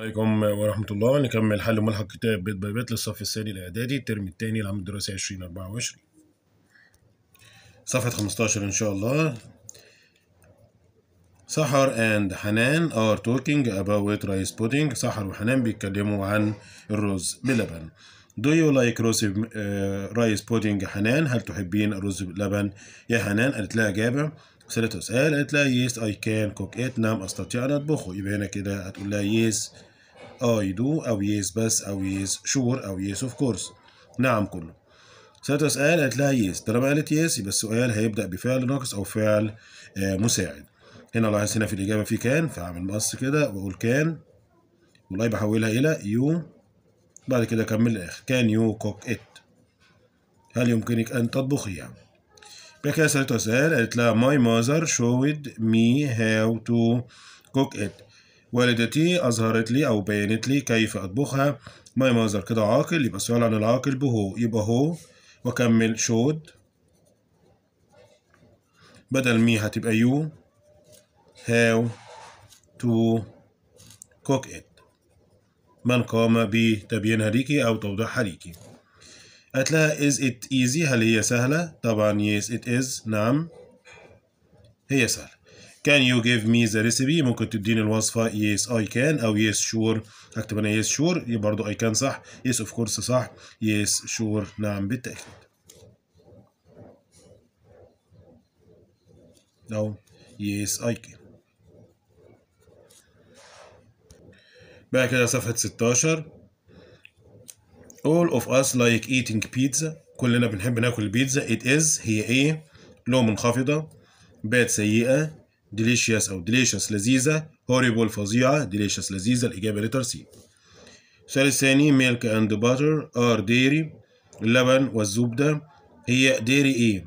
عليكم ورحمة الله نكمل حل ملحق كتاب بيت باي بيت للصف الثاني الإعدادي الترم الثاني العام الدراسي 2024 صفحة 15 إن شاء الله سحر أند حنان آر توكينج أباوت رايس بودينج سحر وحنان بيتكلموا عن الرز بلبن Do you like rose uh, rice pudding حنان هل تحبين الرز بلبن يا حنان قالت لها إجابة سألته سؤال قالت لها يس اي كان كوك it نعم استطيع ان اطبخه يبقى هنا كده هتقول لها يس I do او yes بس او yes sure او yes of course نعم كله سالتها سؤال قالت لها yes طالما قالت yes يبقى السؤال هيبدا بفعل ناقص او فعل آه، مساعد هنا لاحظ هنا في الاجابه في كان فاعمل مقص كده واقول كان والله بحولها الى يو بعد كده اكمل الاخر كان يو كوك ات هل يمكنك ان تطبخي يعني بعد كده سالتها سؤال قالت لها my mother showed me how to cook it والدتي أظهرت لي أو بينت لي كيف أطبخها ماي ماذر كده عاقل يبقى سؤال عن العاقل بهو يبقى هو وأكمل شود بدل مي هتبقى يو هاو تو كوك إت من قام بتبيينها ليكي أو توضيحها ليكي قالت لها is it easy هل هي سهلة طبعا yes it is نعم هي سهلة can you give me the recipe ممكن تديني الوصفة yes I can أو yes sure أكتب أنا yes sure برضو I can صح yes of course صح yes sure نعم بالتأكيد أو yes I can بقى كده صفحة 16 all of us like eating pizza كلنا بنحب ناكل البيتزا it is هي ايه لو منخفضة باد سيئة delicious او ديليشيس لذيذه هوريبل فظيعه ديليشيس لذيذه الاجابه لتر سي السؤال الثاني ميلك اند باتر ار ديري اللبن والزبده هي ديري ايه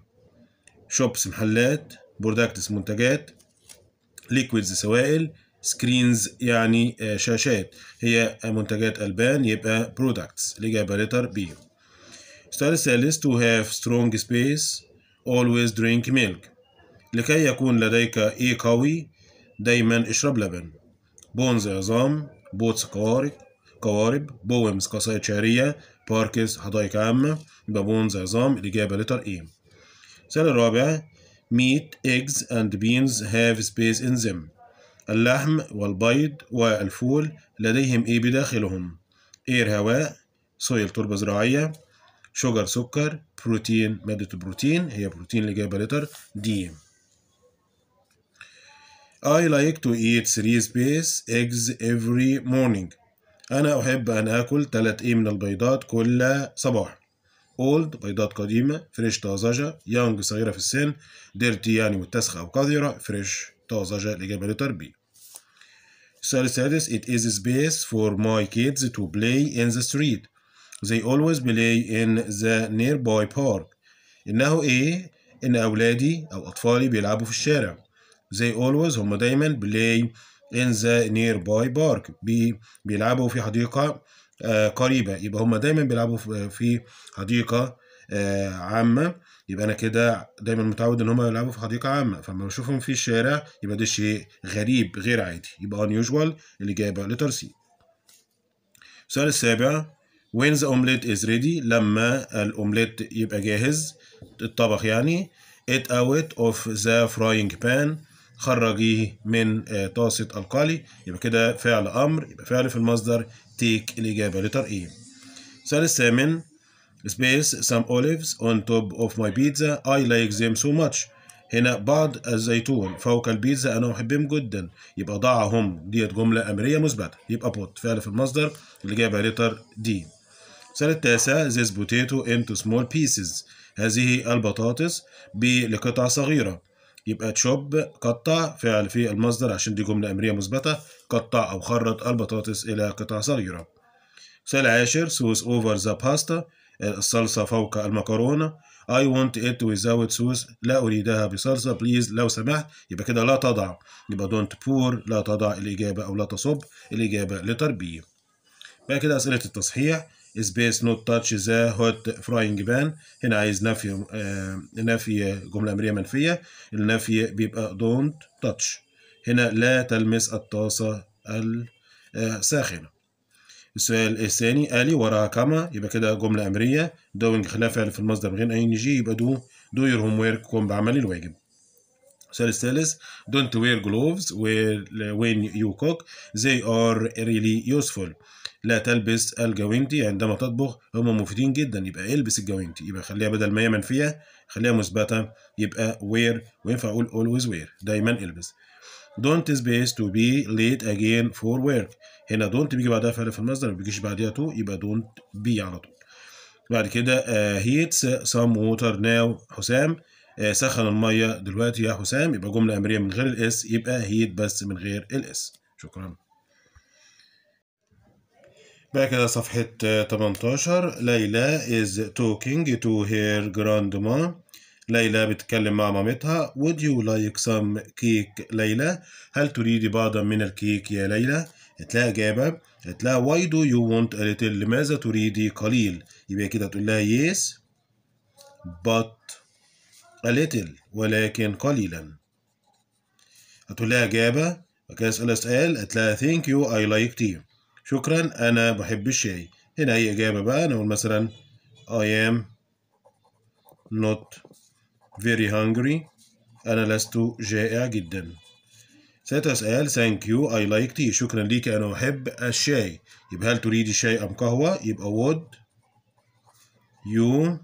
شوبس محلات برودكتس منتجات ليكويدز سوائل سكرينز يعني آه، شاشات هي منتجات البان يبقى products الاجابه لتر بي السؤال الثالث to have strong space always drink milk لكي يكون لديك إي قوي دايما اشرب لبن بونز عظام بوتس قوارب قوارب بويمز قصائد شعرية باركس حدائق عامة يبقى بونز عظام الإجابة لتر إيه e. السؤال الرابع meat eggs and beans have space in them اللحم والبيض والفول لديهم إيه بداخلهم إير هواء سويل تربة زراعية شجر سكر بروتين مادة البروتين هي بروتين الإجابة لتر دي I like to eat three space eggs every morning. أنا أحب أن آكل تلات إيه من البيضات كل صباح. old بيضات قديمة fresh طازجة young صغيرة في السن dirty يعني متسخة أو قذرة fresh طازجة لجبل التربية السؤال السادس it is space for my kids to play in the street they always play in the nearby park إنه إيه إن أولادي أو أطفالي بيلعبوا في الشارع زي always هم دايما play in the nearby park بارك بيلعبوا في حديقة آه، قريبة يبقى هم دايما بيلعبوا في حديقة آه، عامة يبقى أنا كده دايما متعود إن هم يلعبوا في حديقة عامة فلما بشوفهم في الشارع يبقى ده شيء غريب غير عادي يبقى unusual الإجابة لتر سي السؤال السابع when the omelette is ready لما الأومليت يبقى جاهز الطبخ يعني it out of the frying pan خرجيه من آه، طاسة القالي يبقى كده فعل أمر يبقى فعل في المصدر تيك الإجابة لتر إيه السؤال الثامن space some olives on top of my pizza I like them so much هنا بعض الزيتون فوق البيتزا أنا أحبهم جدا يبقى ضعهم ديت جملة أمرية مثبتة يبقى put فعل في المصدر الإجابة لتر دي السؤال التاسع this potato into small pieces هذه البطاطس لقطع صغيرة يبقى تشوب قطع فعل في المصدر عشان دي جملة أمرية مثبتة قطع أو خرط البطاطس إلى قطع صغيرة سؤال عاشر سوس أوفر ذا باستا الصلصة فوق المكرونة I want it without sauce لا أريدها بصلصة بليز لو سمحت يبقى كده لا تضع يبقى don't pour لا تضع الإجابة أو لا تصب الإجابة لتربية بقى كده أسئلة التصحيح سبيس نوت تاتش ذا هوت فراينج بان هنا عايز نفي نفي جمله امريه منفيه النفي بيبقى دونت تاتش هنا لا تلمس الطاسه الساخنه السؤال الثاني الي وراها كما يبقى كده جمله امريه دوينج خلاف فعل في المصدر من غير أي جي يبقى دو دو يور هوم ويرك قم بعمل الواجب السؤال الثالث don't wear gloves eh, when you cook they are really useful لا تلبس الجوانتي عندما تطبخ هم مفيدين جدا يبقى البس الجوانتي يبقى خليها بدل ما هي منفيه خليها مثبته يبقى وير وينفع اقول اولويز وير دايما البس don't space to be late again for work هنا don't بيجي بعدها فعل في المصدر ما بيجيش بعدها تو يبقى don't be على طول بعد كده هيتس سام ووتر ناو حسام آه سخن الميه دلوقتي يا حسام يبقى جمله امريه من غير الاس يبقى هيت بس من غير الاس شكرا بقى كده صفحة 18 ليلى is talking to her grandma ليلى بتتكلم مع مامتها would you like some cake ليلى هل تريدي بعضا من الكيك يا ليلى هتلاقي إجابة هتلاقي why do you want a little لماذا تريدي قليل يبقى كده تقول لها yes but a little ولكن قليلا هتقول لها إجابة وكده اسألها سؤال هتلاقي thank you I like tea شكرا أنا بحب الشاي هنا أي إجابة بقى نقول مثلا I am not very hungry أنا لست جائع جدا سيأتي سؤال thank you I like tea شكرا ليك أنا أحب الشاي يبقى هل تريد شاي أم قهوة يبقى would you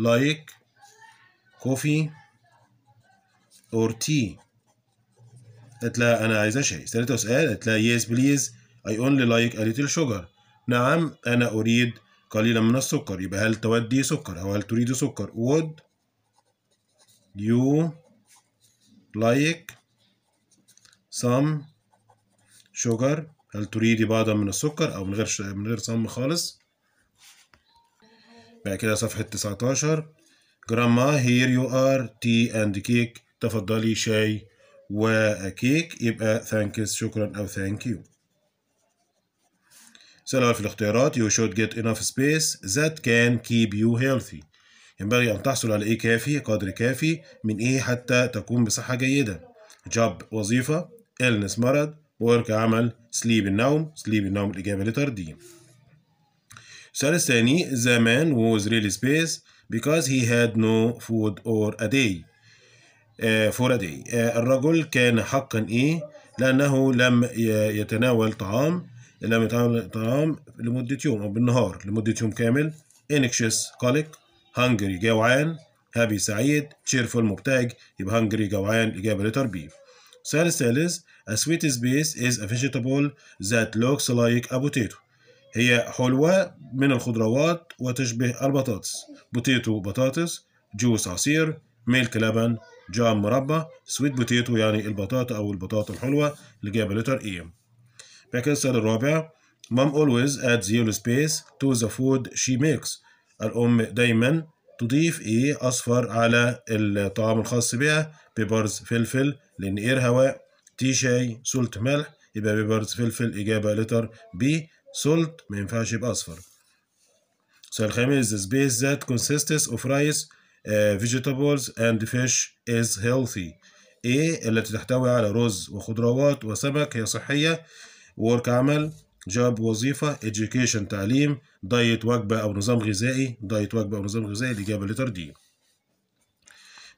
like coffee or tea قلت لها أنا عايزة شاي سألتها سؤال قلت لها yes please I only like a little sugar نعم أنا أريد قليلا من السكر يبقى هل تودي سكر أو هل تريد سكر would you like some sugar هل تريدي بعضا من السكر أو من غير من غير سم خالص بعد كده صفحة 19 جراما here you are tea and cake تفضلي شاي وكيك يبقى thanks شكرا أو thank you سأل في الاختيارات you should get enough space that can keep you healthy ينبغي أن تحصل على إيه كافي قدر كافي من إيه حتى تكون بصحة جيدة job وظيفة illness مرض work عمل sleep النوم sleep النوم الإجابة لترديم السؤال الثاني the man was really space because he had no food or a day uh, for a day uh, الرجل كان حقا إيه لأنه لم يتناول طعام لم يطعم طعام لمدة يوم أو بالنهار لمدة يوم كامل anxious قلق hungry جوعان happy سعيد cheerful مبتهج يبقى hungry جوعان إجابة لتر بي السؤال الثالث a sweet space is a vegetable that looks like a potato هي حلوة من الخضروات وتشبه البطاطس بوتيتو بطاطس جوس عصير ميلك لبن جام مربى سويت بوتيتو يعني البطاطا أو البطاطا الحلوة الإجابة لتر إيه بعد السؤال الرابع mom always adds yellow space to the food she makes الأم دايما تضيف إيه أصفر على الطعام الخاص بها بيبرز فلفل لأن إير هواء تي شاي سولت ملح يبقى بيبرز فلفل إجابة لتر بي سولت ما ينفعش يبقى أصفر السؤال الخامس the space that consists of rice uh, vegetables and fish is healthy إيه التي تحتوي على رز وخضروات وسمك هي صحية work عمل job وظيفة education تعليم دايت وجبة أو نظام غذائي دايت وجبة أو نظام غذائي الإجابة لتر دي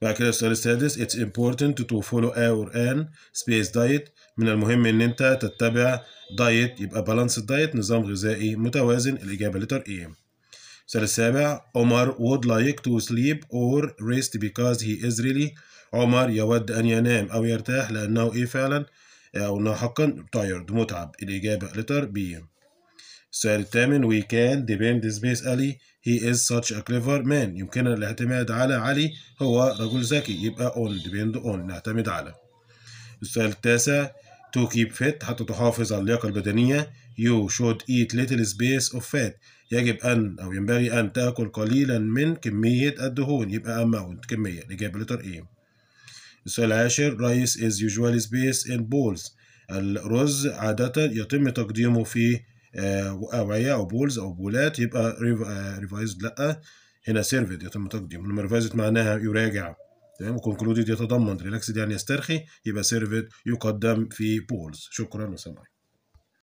بعد كده السؤال السادس it's important to follow our an space diet من المهم ان انت تتبع دايت يبقى بالانس دايت نظام غذائي متوازن الاجابه لتر اي السؤال السابع عمر would like to sleep or rest because he is really عمر يود ان ينام او يرتاح لانه ايه فعلا قلنا حقا tired متعب الإجابة letter B السؤال الثامن we can depend سبيس Ali he is such a clever man يمكننا الاعتماد على علي هو رجل ذكي يبقى on depend on نعتمد على السؤال التاسع to keep fit حتى تحافظ على اللياقة البدنية you should eat little space of fat يجب أن أو ينبغي أن تأكل قليلا من كمية الدهون يبقى amount كمية الإجابة letter A السؤال العاشر رايس is usually space in bowls الرز عادة يتم تقديمه في آه، أوعية أو بولز أو بولات يبقى ريفايزد آه، لأ هنا سيرفيد يتم تقديمه لما ريفايزد معناها يراجع تمام وكونكلودد يتضمن ريلاكسد يعني يسترخي يبقى سيرفيد يقدم في بولز شكرا وسلام